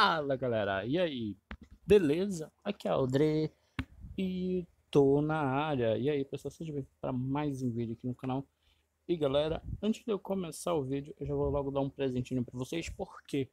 Fala galera, e aí? Beleza? Aqui é o Dre e tô na área. E aí pessoal, sejam bem-vindos para mais um vídeo aqui no canal. E galera, antes de eu começar o vídeo, eu já vou logo dar um presentinho para vocês, porque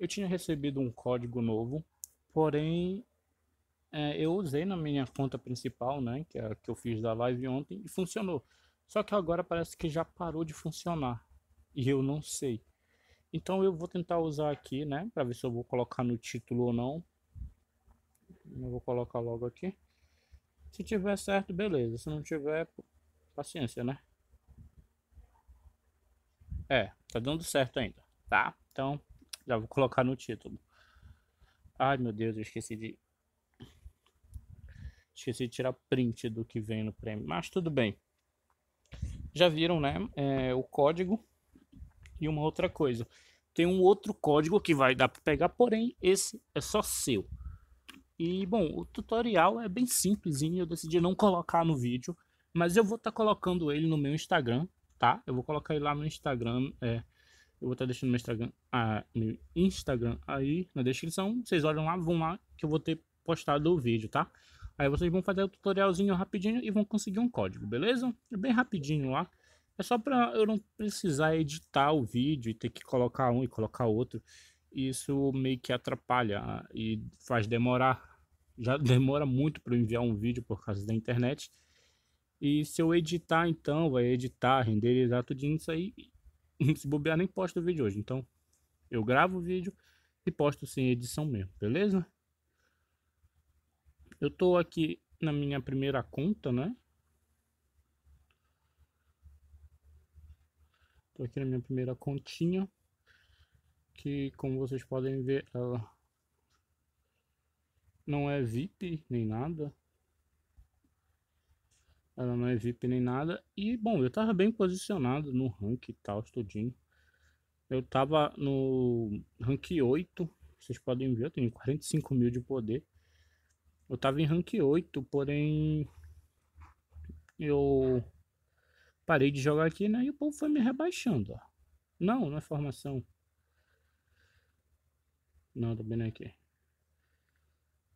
eu tinha recebido um código novo, porém é, eu usei na minha conta principal, né, que é a que eu fiz da live ontem, e funcionou. Só que agora parece que já parou de funcionar, e eu não sei. Então eu vou tentar usar aqui, né? Para ver se eu vou colocar no título ou não. Eu vou colocar logo aqui. Se tiver certo, beleza. Se não tiver, paciência, né? É, tá dando certo ainda, tá? Então, já vou colocar no título. Ai, meu Deus, eu esqueci de... Esqueci de tirar print do que vem no prêmio. Mas tudo bem. Já viram, né? É, o código e uma outra coisa. Tem um outro código que vai dar para pegar, porém esse é só seu. E bom, o tutorial é bem simplesinho, eu decidi não colocar no vídeo, mas eu vou estar tá colocando ele no meu Instagram, tá? Eu vou colocar ele lá no Instagram, é, eu vou estar tá deixando meu Instagram, ah, meu Instagram aí na descrição. Vocês olham lá, vão lá que eu vou ter postado o vídeo, tá? Aí vocês vão fazer o tutorialzinho rapidinho e vão conseguir um código, beleza? É bem rapidinho lá. É só para eu não precisar editar o vídeo e ter que colocar um e colocar outro. Isso meio que atrapalha ah, e faz demorar. Já demora muito para enviar um vídeo por causa da internet. E se eu editar, então, vai editar, renderizar tudo isso aí. Se bobear, nem posto o vídeo hoje. Então, eu gravo o vídeo e posto sem edição mesmo, beleza? Eu tô aqui na minha primeira conta, né? Estou aqui na minha primeira continha, que como vocês podem ver, ela não é VIP nem nada. Ela não é VIP nem nada. E, bom, eu tava bem posicionado no rank e tal, tudinho. Eu tava no rank 8, vocês podem ver, eu tenho 45 mil de poder. Eu tava em rank 8, porém eu parei de jogar aqui, né? E o povo foi me rebaixando, ó. Não, não é formação. Não, tô bem é aqui.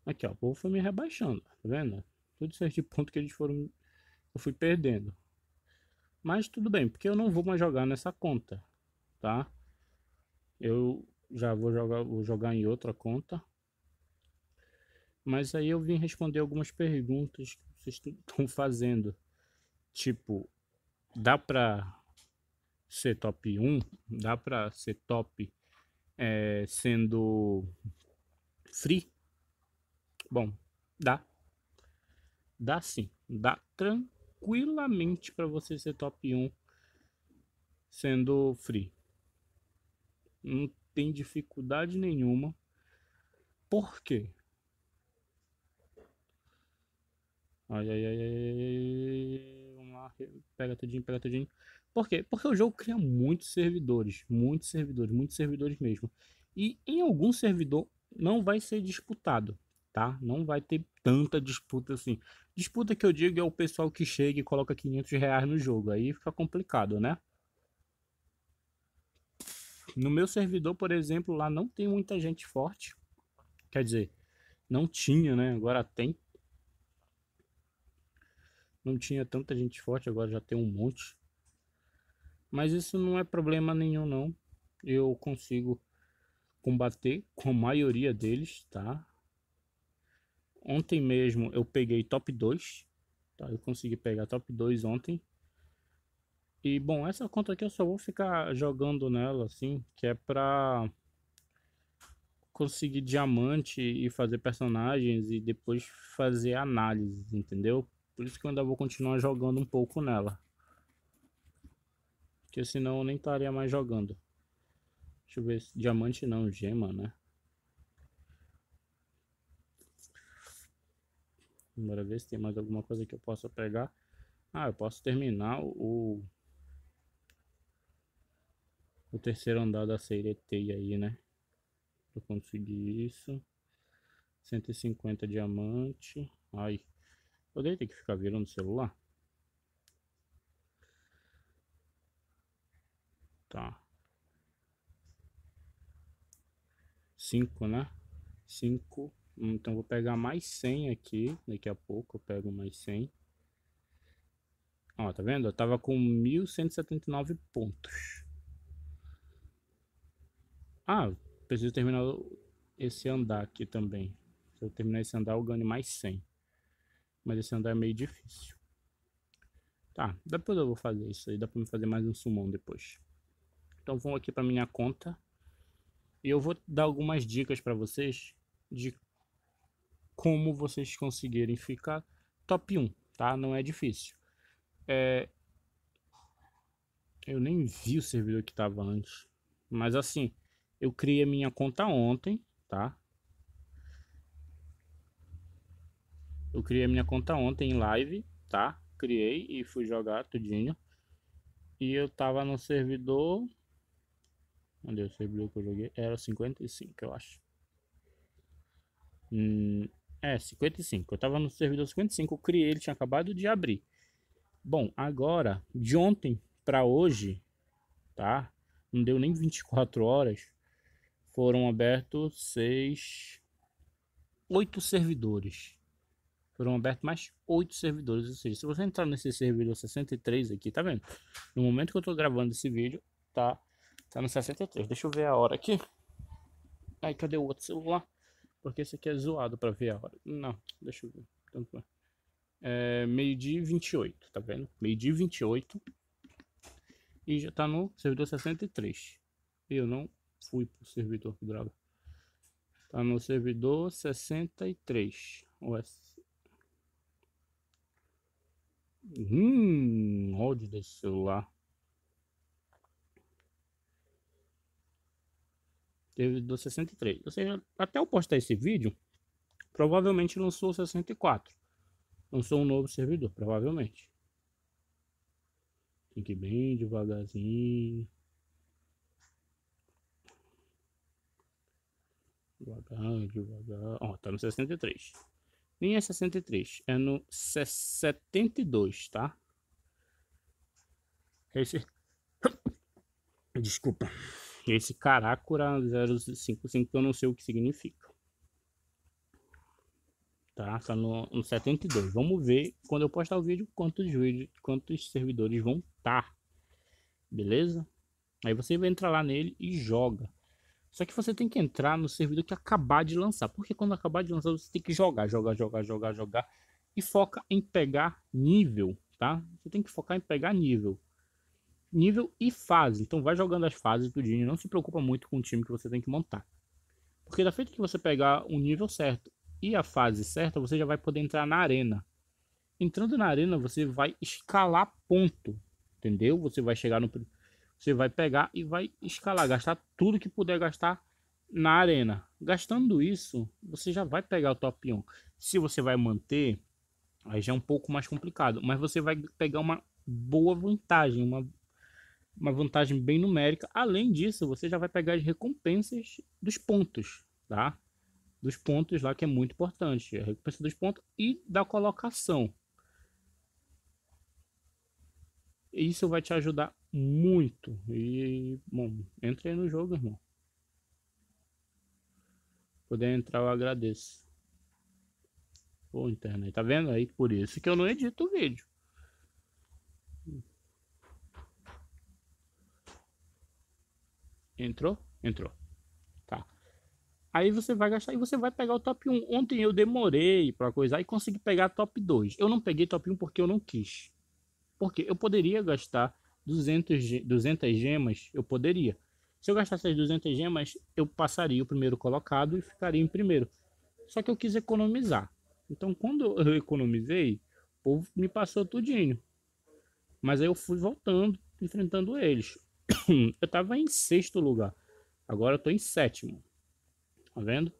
Aqui, ó. O povo foi me rebaixando, tá vendo? Tudo certo de ponto que eles foram... Eu fui perdendo. Mas tudo bem, porque eu não vou mais jogar nessa conta, tá? Eu já vou jogar, vou jogar em outra conta. Mas aí eu vim responder algumas perguntas que vocês estão fazendo. Tipo, dá para ser top 1, dá para ser top é, sendo free? Bom, dá. Dá sim, dá tranquilamente para você ser top 1 sendo free. Não tem dificuldade nenhuma. Por quê? Ai, ai, ai, ai, pega tudinho, pega tudinho. Por quê? Porque o jogo cria muitos servidores, muitos servidores, muitos servidores mesmo. E em algum servidor não vai ser disputado, tá? Não vai ter tanta disputa assim. Disputa que eu digo é o pessoal que chega e coloca 500 reais no jogo, aí fica complicado, né? No meu servidor, por exemplo, lá não tem muita gente forte. Quer dizer, não tinha, né? Agora tem não tinha tanta gente forte, agora já tem um monte. Mas isso não é problema nenhum não. Eu consigo combater com a maioria deles, tá? Ontem mesmo eu peguei top 2, tá? Eu consegui pegar top 2 ontem. E bom, essa conta aqui eu só vou ficar jogando nela assim, que é pra conseguir diamante e fazer personagens e depois fazer análises, entendeu? Por isso que eu ainda vou continuar jogando um pouco nela. Porque senão eu nem estaria mais jogando. Deixa eu ver, diamante não, gema, né? Bora ver se tem mais alguma coisa que eu possa pegar. Ah, eu posso terminar o... O terceiro andar da Seireteia aí, né? Pra conseguir isso. 150 diamante. Ai, Poderia ter que ficar virando o celular. Tá. 5, né? 5. Hum, então vou pegar mais 100 aqui. Daqui a pouco eu pego mais 100. Ó, tá vendo? Eu tava com 1179 pontos. Ah, preciso terminar esse andar aqui também. Se eu terminar esse andar, eu ganho mais 100. Mas esse andar é meio difícil. Tá, depois eu vou fazer isso aí. Dá pra me fazer mais um summon depois. Então vamos aqui pra minha conta. E eu vou dar algumas dicas para vocês de como vocês conseguirem ficar top 1, tá? Não é difícil. É... Eu nem vi o servidor que tava antes. Mas assim, eu criei a minha conta ontem, tá? Eu criei a minha conta ontem em live, tá? Criei e fui jogar tudinho. E eu tava no servidor. Onde é o servidor que eu joguei? Era 55, eu acho. Hum, é, 55. Eu tava no servidor 55, eu criei, ele tinha acabado de abrir. Bom, agora, de ontem para hoje, tá? Não deu nem 24 horas. Foram abertos seis, oito servidores foram abertos mais oito servidores. Ou seja, se você entrar nesse servidor 63 aqui, tá vendo? No momento que eu tô gravando esse vídeo, tá, tá no 63. Deixa eu ver a hora aqui. Aí cadê o outro celular? Porque esse aqui é zoado pra ver a hora. Não, deixa eu ver. Tanto é, meio-dia e 28, tá vendo? Meio-dia e 28. E já tá no servidor 63. Eu não fui pro servidor que droga. Tá no servidor 63. Ou é Hum, ódio desse celular? Teve do 63. Ou seja, até eu postar esse vídeo, provavelmente lançou o 64. Lançou um novo servidor, provavelmente. Tem que ir bem devagarzinho. Devagar, devagar. Ó, tá no 63. Nem é 63, é no 72, tá? É esse... Desculpa. É esse Caracura 055 eu não sei o que significa. Tá? Tá no, no 72. Vamos ver quando eu postar o vídeo quantos, vídeos, quantos servidores vão estar. Tá. Beleza? Aí você vai entrar lá nele e joga. Só que você tem que entrar no servidor que acabar de lançar. Porque quando acabar de lançar, você tem que jogar, jogar, jogar, jogar, jogar. E foca em pegar nível, tá? Você tem que focar em pegar nível. Nível e fase. Então vai jogando as fases do Dini. Não se preocupa muito com o time que você tem que montar. Porque da feita que você pegar o um nível certo e a fase certa, você já vai poder entrar na arena. Entrando na arena, você vai escalar ponto. Entendeu? Você vai chegar no primeiro você vai pegar e vai escalar, gastar tudo que puder gastar na arena. Gastando isso, você já vai pegar o top 1. Se você vai manter, aí já é um pouco mais complicado, mas você vai pegar uma boa vantagem, uma, uma vantagem bem numérica. Além disso, você já vai pegar as recompensas dos pontos, tá? Dos pontos lá que é muito importante, a recompensa dos pontos e da colocação. Isso vai te ajudar muito. E, bom, entrei no jogo, irmão. Poder entrar, eu agradeço. Pô, internet, tá vendo aí? Por isso que eu não edito o vídeo. Entrou? Entrou. Tá. Aí você vai gastar e você vai pegar o top 1. Ontem eu demorei pra coisar e consegui pegar top 2. Eu não peguei top 1 porque eu não quis. Porque eu poderia gastar 200, ge 200 gemas, eu poderia. Se eu gastasse as 200 gemas, eu passaria o primeiro colocado e ficaria em primeiro. Só que eu quis economizar. Então, quando eu economizei, o povo me passou tudinho. Mas aí eu fui voltando, enfrentando eles. Eu tava em sexto lugar. Agora eu tô em sétimo. Tá vendo?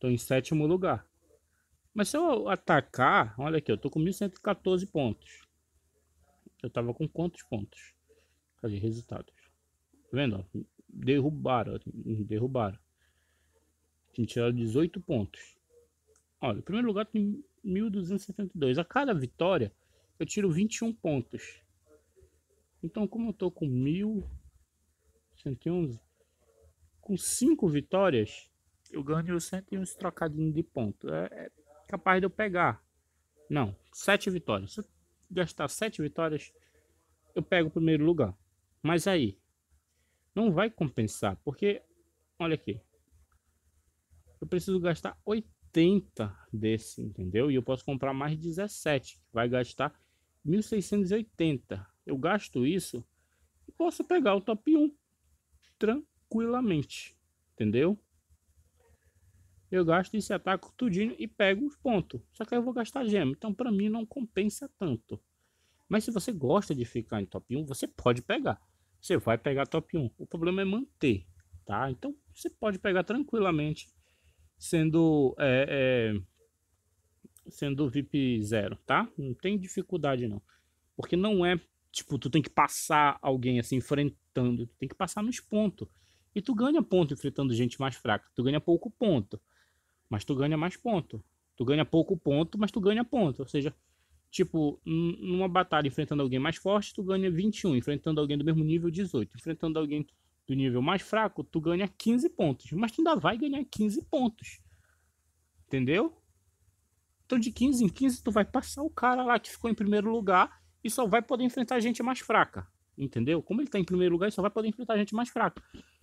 Tô em sétimo lugar. Mas se eu atacar, olha aqui, eu tô com 1.114 pontos. Eu tava com quantos pontos? Cadê resultados? Tá vendo? Derrubaram, assim, derrubaram. Tinha gente 18 pontos. Olha, o primeiro lugar tem 1.272. A cada vitória, eu tiro 21 pontos. Então, como eu tô com 1.111, com 5 vitórias, eu ganho 101 trocadinho de ponto. É, é capaz de eu pegar. Não, 7 vitórias gastar sete vitórias, eu pego o primeiro lugar. Mas aí, não vai compensar, porque, olha aqui, eu preciso gastar 80 desse, entendeu? E eu posso comprar mais 17, que vai gastar 1.680. Eu gasto isso e posso pegar o top 1 tranquilamente, entendeu? eu gasto esse ataque tudinho e pego os pontos. Só que aí eu vou gastar gema, então para mim não compensa tanto. Mas se você gosta de ficar em top 1, você pode pegar. Você vai pegar top 1. O problema é manter, tá? Então você pode pegar tranquilamente sendo é, é, sendo VIP 0, tá? Não tem dificuldade não. Porque não é, tipo, tu tem que passar alguém assim enfrentando, tu tem que passar nos pontos. E tu ganha ponto enfrentando gente mais fraca, tu ganha pouco ponto mas tu ganha mais ponto. Tu ganha pouco ponto, mas tu ganha ponto. Ou seja, tipo, numa batalha enfrentando alguém mais forte, tu ganha 21, enfrentando alguém do mesmo nível, 18, enfrentando alguém do nível mais fraco, tu ganha 15 pontos, mas tu ainda vai ganhar 15 pontos. Entendeu? Então de 15 em 15 tu vai passar o cara lá que ficou em primeiro lugar e só vai poder enfrentar gente mais fraca. Entendeu? Como ele tá em primeiro lugar, ele só vai poder enfrentar gente mais fraca.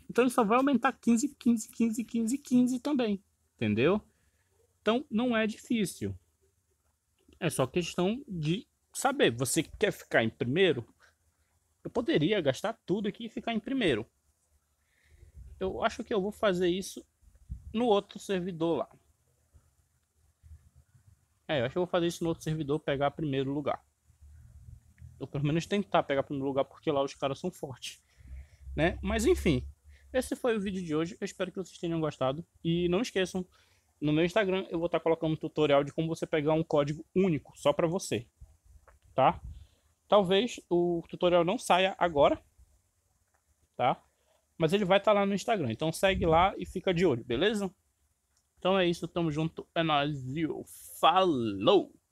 Então ele só vai aumentar 15, 15, 15, 15, 15 também entendeu? Então não é difícil. É só questão de saber. Você quer ficar em primeiro? Eu poderia gastar tudo aqui e ficar em primeiro. Eu acho que eu vou fazer isso no outro servidor lá. É, eu acho que eu vou fazer isso no outro servidor, pegar primeiro lugar. Ou pelo menos tentar pegar primeiro lugar, porque lá os caras são fortes. Né? Mas enfim, esse foi o vídeo de hoje. Eu espero que vocês tenham gostado. E não esqueçam, no meu Instagram eu vou estar colocando um tutorial de como você pegar um código único só para você. Tá? Talvez o tutorial não saia agora. Tá? Mas ele vai estar lá no Instagram. Então segue lá e fica de olho, beleza? Então é isso, tamo junto. É nóis, viu? Falou!